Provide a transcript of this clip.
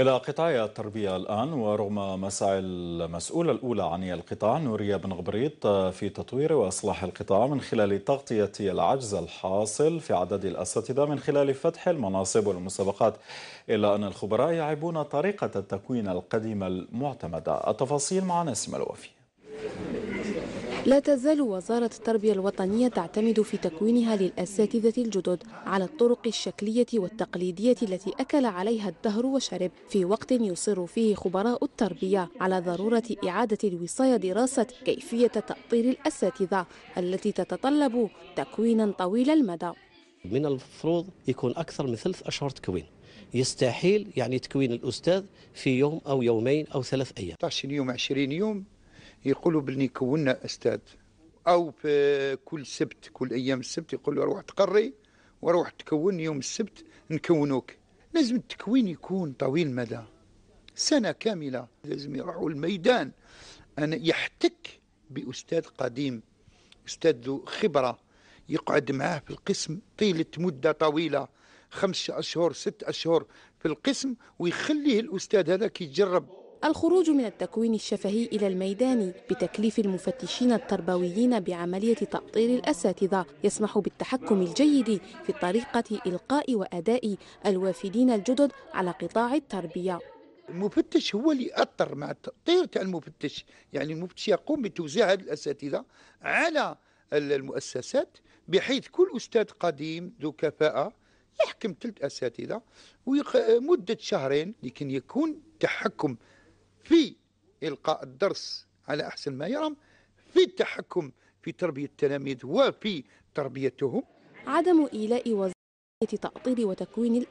إلى قطاع التربية الآن ورغم مساعي المسؤولة الأولى عن القطاع نوريا بن غبريط في تطوير وإصلاح القطاع من خلال تغطية العجز الحاصل في عدد الأساتذة من خلال فتح المناصب والمسابقات إلا أن الخبراء يعيبون طريقة التكوين القديمة المعتمدة التفاصيل مع ناسم الوفي لا تزال وزارة التربية الوطنية تعتمد في تكوينها للأساتذة الجدد على الطرق الشكلية والتقليدية التي أكل عليها الدهر وشرب في وقت يصر فيه خبراء التربية على ضرورة إعادة الوصاية دراسة كيفية تأطير الأساتذة التي تتطلب تكوينا طويل المدى من المفروض يكون أكثر من ثلث أشهر تكوين يستحيل يعني تكوين الأستاذ في يوم أو يومين أو ثلاث أيام 20 يوم 20 يوم يقولوا بلي كونا استاذ او في كل سبت كل ايام السبت يقولوا روح تقري وروح تكون يوم السبت نكونوك لازم التكوين يكون طويل المدى سنه كامله لازم يروحوا الميدان أن يحتك باستاذ قديم استاذ ذو خبره يقعد معاه في القسم طيله مده طويله خمس اشهر ست اشهر في القسم ويخليه الاستاذ هذا كيجرب الخروج من التكوين الشفهي إلى الميدان بتكليف المفتشين التربويين بعملية تأطير الأساتذة يسمح بالتحكم الجيد في طريقة إلقاء وأداء الوافدين الجدد على قطاع التربية المفتش هو اللي يأطر مع التأطير تاع المفتش يعني المفتش يقوم بتوزيع الأساتذة على المؤسسات بحيث كل أستاذ قديم ذو كفاءة يحكم ثلاث اساتذه ومده شهرين لكن يكون تحكم في إلقاء الدرس على أحسن ما يرام في التحكم في تربية التلاميذ وفي تربيتهم عدم إيلاء وزارة تأطير وتكوين